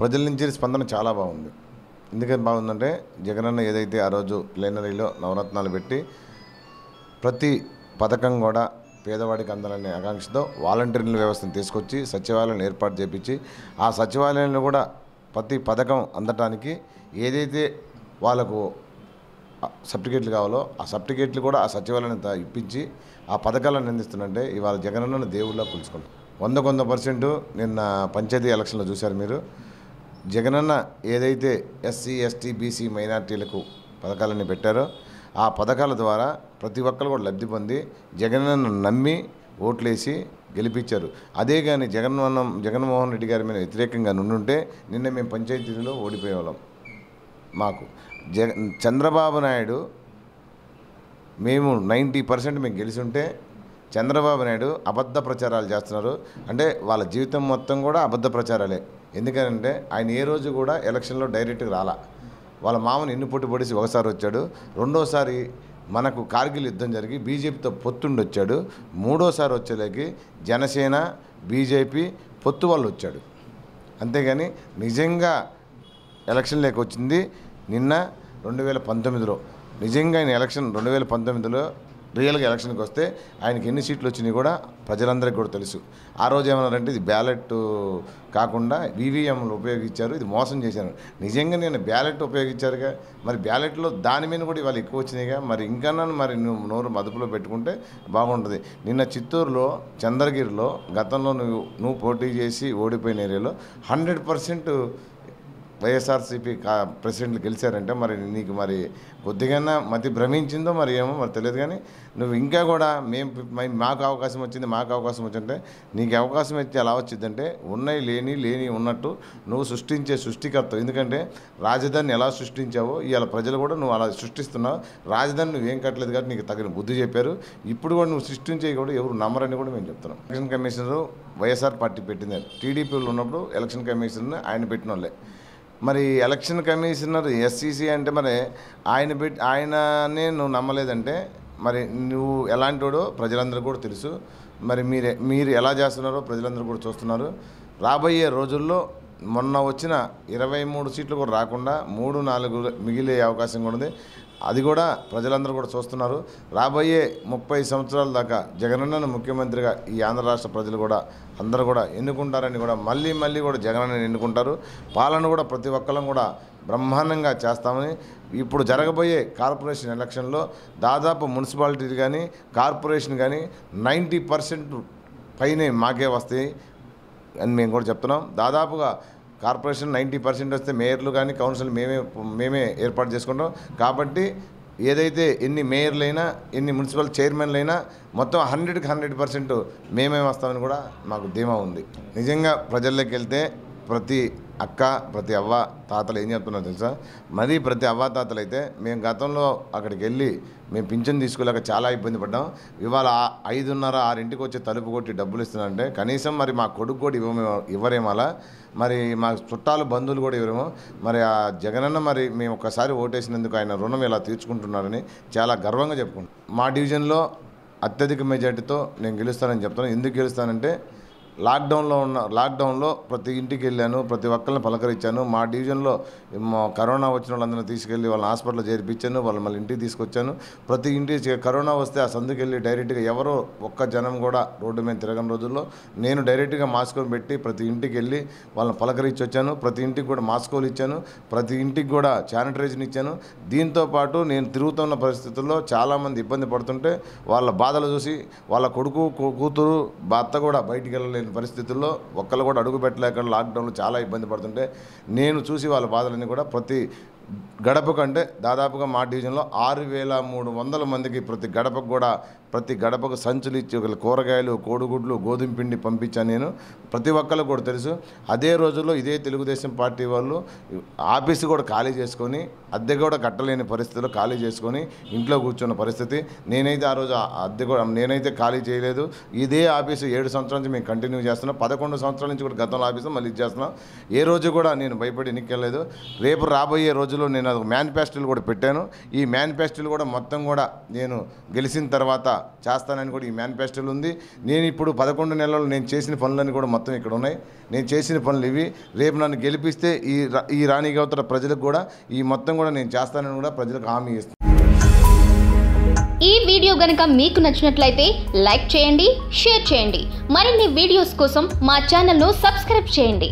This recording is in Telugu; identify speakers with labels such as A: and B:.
A: ప్రజల నుంచి స్పందన చాలా బాగుంది ఎందుకంటే బాగుందంటే జగనన్న ఏదైతే ఆ రోజు ప్లేనరీలో నవరత్నాలు పెట్టి ప్రతి పథకం కూడా పేదవాడికి అందాలనే ఆకాంక్షతో వాలంటీర్ల వ్యవస్థను తీసుకొచ్చి సచివాలయాలను ఏర్పాటు చేపించి ఆ సచివాలయంలో కూడా ప్రతి పథకం అందటానికి ఏదైతే వాళ్ళకు సర్టిఫికేట్లు కావాలో ఆ సర్టిఫికేట్లు కూడా ఆ సచివాలయాన్ని ఇప్పించి ఆ పథకాలను అందిస్తున్నంటే ఇవాళ జగనన్నను దేవుళ్ళ పులుచుకుంటాం వంద వంద పర్సెంట్ నిన్న పంచాయతీ ఎలక్షన్లో చూశారు మీరు జగనన్న ఏదైతే ఎస్సీ ఎస్టీ బీసీ మైనార్టీలకు పథకాలన్నీ పెట్టారో ఆ పథకాల ద్వారా ప్రతి ఒక్కరు కూడా లబ్ధి పొంది జగనన్న నమ్మి ఓట్లేసి గెలిపించారు అదే కానీ జగన్మోహన్ జగన్మోహన్ రెడ్డి గారి మీద వ్యతిరేకంగా నుండుంటే నిన్న మేము పంచాయతీలో ఓడిపోయేవాళ్ళం మాకు చంద్రబాబు నాయుడు మేము నైంటీ పర్సెంట్ మేము గెలిచి ఉంటే చంద్రబాబు నాయుడు అబద్ధ ప్రచారాలు చేస్తున్నారు అంటే వాళ్ళ జీవితం మొత్తం కూడా అబద్ధ ప్రచారాలే ఎందుకంటే ఆయన ఏ రోజు కూడా ఎలక్షన్లో డైరెక్ట్గా రాలా వాళ్ళ మామను ఎన్ని పొట్టు పొడిసి ఒకసారి వచ్చాడు రెండోసారి మనకు కార్గిల్ యుద్ధం జరిగి బీజేపీతో పొత్తుండి వచ్చాడు మూడోసారి వచ్చేలేకి జనసేన బీజేపీ పొత్తు వాళ్ళు వచ్చాడు అంతేగాని నిజంగా ఎలక్షన్లోకి వచ్చింది నిన్న రెండు వేల పంతొమ్మిదిలో నిజంగా ఆయన ఎలక్షన్ రెండు వేల పంతొమ్మిదిలో రియల్గా ఎలక్షన్కి వస్తే ఆయనకి ఎన్ని సీట్లు వచ్చినాయి కూడా ప్రజలందరికీ కూడా తెలుసు ఆ రోజు ఏమన్నారంటే ఇది బ్యాలెట్ కాకుండా వీవీఎంలు ఉపయోగించారు ఇది మోసం చేశారు నిజంగా నేను బ్యాలెట్ ఉపయోగించారుగా మరి బ్యాలెట్లో దాని మీద కూడా ఇవాళ ఎక్కువ వచ్చినాయిగా మరి ఇంకన్నా మరి నువ్వు నోరు మదుపులో పెట్టుకుంటే బాగుంటుంది నిన్న చిత్తూరులో చంద్రగిరిలో గతంలో నువ్వు నువ్వు పోటీ చేసి ఓడిపోయిన ఏరియాలో హండ్రెడ్ పర్సెంట్ వైఎస్ఆర్సీపీ కా ప్రెసిడెంట్లు గెలిచారంటే మరి నీకు మరి కొద్దిగా మతి భ్రమించిందో మరి ఏమో మరి తెలియదు కానీ నువ్వు ఇంకా కూడా మేము మాకు అవకాశం వచ్చింది మాకు అవకాశం వచ్చింటే నీకు అవకాశం అయితే ఎలా వచ్చిందంటే ఉన్నాయి లేని లేని ఉన్నట్టు నువ్వు సృష్టించే సృష్టికర్త ఎందుకంటే రాజధాని ఎలా సృష్టించావో ఇవాళ ప్రజలు కూడా నువ్వు అలా సృష్టిస్తున్నావు రాజధాని నువ్వు ఏం కట్టలేదు కాబట్టి నీకు తగిన బుద్ధి చెప్పారు ఇప్పుడు కూడా నువ్వు సృష్టించే కూడా ఎవరు నమ్మరని కూడా మేము చెప్తున్నాం ఎలక్షన్ కమిషనరు వైఎస్ఆర్ పార్టీ పెట్టింది టీడీపీలో ఉన్నప్పుడు ఎలక్షన్ కమిషన్ ఆయన పెట్టిన వాళ్ళే మరి ఎలక్షన్ కమిషనర్ ఎస్సీసీ అంటే మరి ఆయన పెట్టి ఆయననే నువ్వు నమ్మలేదంటే మరి నువ్వు ఎలాంటివాడో ప్రజలందరూ కూడా తెలుసు మరి మీరు మీరు ఎలా చేస్తున్నారో ప్రజలందరూ కూడా చూస్తున్నారు రాబోయే రోజుల్లో మొన్న వచ్చిన ఇరవై మూడు సీట్లు కూడా రాకుండా మూడు నాలుగు మిగిలే అవకాశం కూడా ఉంది అది కూడా ప్రజలందరూ కూడా చూస్తున్నారు రాబోయే ముప్పై సంవత్సరాల దాకా జగనన్నను ముఖ్యమంత్రిగా ఈ ఆంధ్ర రాష్ట్ర ప్రజలు కూడా అందరూ కూడా ఎన్నుకుంటారని కూడా మళ్ళీ మళ్ళీ కూడా జగనన్నని ఎన్నుకుంటారు పాలన కూడా ప్రతి ఒక్కరం కూడా బ్రహ్మాండంగా చేస్తామని ఇప్పుడు జరగబోయే కార్పొరేషన్ ఎలక్షన్లో దాదాపు మున్సిపాలిటీలు కానీ కార్పొరేషన్ కానీ నైంటీ పర్సెంట్ పైనే మాకే వస్తాయి అని మేము కూడా చెప్తున్నాం దాదాపుగా కార్పొరేషన్ నైంటీ పర్సెంట్ వస్తే మేయర్లు కానీ కౌన్సిల్ మేమే మేమే ఏర్పాటు చేసుకుంటాం కాబట్టి ఏదైతే ఎన్ని మేయర్లైనా ఎన్ని మున్సిపల్ చైర్మన్లైనా మొత్తం హండ్రెడ్కి హండ్రెడ్ పర్సెంట్ మేమే వస్తామని కూడా మాకు ధీమా ఉంది నిజంగా ప్రజల్లోకి వెళ్తే ప్రతి అక్క ప్రతి అవ్వ తాతలు ఏం చెప్తున్నారు తెలుసా మరీ ప్రతి అవ్వ తాతలు అయితే మేము గతంలో అక్కడికి వెళ్ళి మేము పింఛన్ తీసుకోలేక చాలా ఇబ్బంది పడ్డాం ఇవాళ ఐదున్నర ఆరింటికి వచ్చి తలుపు కొట్టి డబ్బులు ఇస్తున్నారంటే కనీసం మరి మా కొడుకు కూడా ఇవ్వమే ఇవ్వరేమో అలా మరి మా చుట్టాలు బంధువులు కూడా ఇవ్వరేమో మరి ఆ జగనన్న మరి మేము ఒకసారి ఓటేసినందుకు ఆయన రుణం ఇలా తీర్చుకుంటున్నారని చాలా గర్వంగా చెప్పుకుంటాం మా డివిజన్లో అత్యధిక మెజార్టీతో నేను గెలుస్తానని చెప్తున్నాను ఎందుకు గెలుస్తానంటే లాక్డౌన్లో ఉన్న లాక్డౌన్లో ప్రతి ఇంటికి వెళ్ళాను ప్రతి ఒక్కరిని పలకరించాను మా డివిజన్లో కరోనా వచ్చిన వాళ్ళందరినీ తీసుకెళ్ళి వాళ్ళని హాస్పిటల్లో చేర్పించాను వాళ్ళు మళ్ళీ ఇంటికి తీసుకొచ్చాను ప్రతి ఇంటికి కరోనా వస్తే ఆ సందుకు వెళ్ళి డైరెక్ట్గా ఎవరో ఒక్క జనం కూడా రోడ్డు మీద తిరగని రోజుల్లో నేను డైరెక్ట్గా మాస్కోలు పెట్టి ప్రతి ఇంటికి వెళ్ళి వాళ్ళని పలకరించి వచ్చాను ప్రతి ఇంటికి కూడా మాస్కోలు ఇచ్చాను ప్రతి ఇంటికి కూడా శానిటైజర్ ఇచ్చాను దీంతోపాటు నేను తిరుగుతున్న పరిస్థితుల్లో చాలామంది ఇబ్బంది పడుతుంటే వాళ్ళ బాధలు చూసి వాళ్ళ కొడుకు కూతురు భర్త కూడా బయటికి వెళ్ళలేదు లేని పరిస్థితుల్లో ఒక్కరు కూడా అడుగు పెట్టలేక లాక్డౌన్లో చాలా ఇబ్బంది పడుతుంటే నేను చూసి వాళ్ళ బాధలన్నీ కూడా ప్రతి గడప కంటే దాదాపుగా మా డివిజన్లో ఆరు వేల మూడు వందల మందికి ప్రతి గడపకు కూడా ప్రతి గడపకు సంచులు ఇచ్చి ఒకళ్ళు కూరగాయలు కోడిగుడ్లు గోధుమ పిండి పంపించాను నేను ప్రతి ఒక్కరు కూడా తెలుసు అదే రోజుల్లో ఇదే తెలుగుదేశం పార్టీ వాళ్ళు ఆఫీసు కూడా ఖాళీ చేసుకొని అద్దె కూడా కట్టలేని పరిస్థితిలో ఖాళీ చేసుకొని ఇంట్లో కూర్చున్న పరిస్థితి నేనైతే ఆ రోజు అద్దె కూడా నేనైతే ఖాళీ చేయలేదు ఇదే ఆఫీసు ఏడు సంవత్సరాల నుంచి మేము కంటిన్యూ చేస్తున్నాం పదకొండు సంవత్సరాల నుంచి కూడా గతంలో ఆఫీసు మళ్ళీ చేస్తున్నాం ఏ రోజు కూడా నేను భయపడి ఎన్నికెళ్ళలేదు రేపు రాబోయే రోజుల్లో నేను మేనిఫెస్టోలు కూడా పెట్టాను ఈ మేనిఫెస్టోలు కూడా మొత్తం కూడా నేను గెలిచిన తర్వాత చేస్తానని కూడా ఈ మేనిఫెస్టోలు ఉంది నేను ఇప్పుడు పదకొండు నెలలు నేను చేసిన పనులన్నీ కూడా మొత్తం ఇక్కడ ఉన్నాయి నేను చేసిన పనులు ఇవి రేపు నన్ను గెలిపిస్తే ఈ ఈ రాణిగౌతర ప్రజలకు కూడా ఈ మొత్తం కూడా నేను చేస్తానని కూడా ప్రజలకు హామీ ఇస్తాను ఈ వీడియో గనక మీకు నచ్చినట్లయితే లైక్ చేయండి షేర్ చేయండి మరిన్ని వీడియోస్ కోసం మా ఛానల్ను సబ్స్క్రైబ్ చేయండి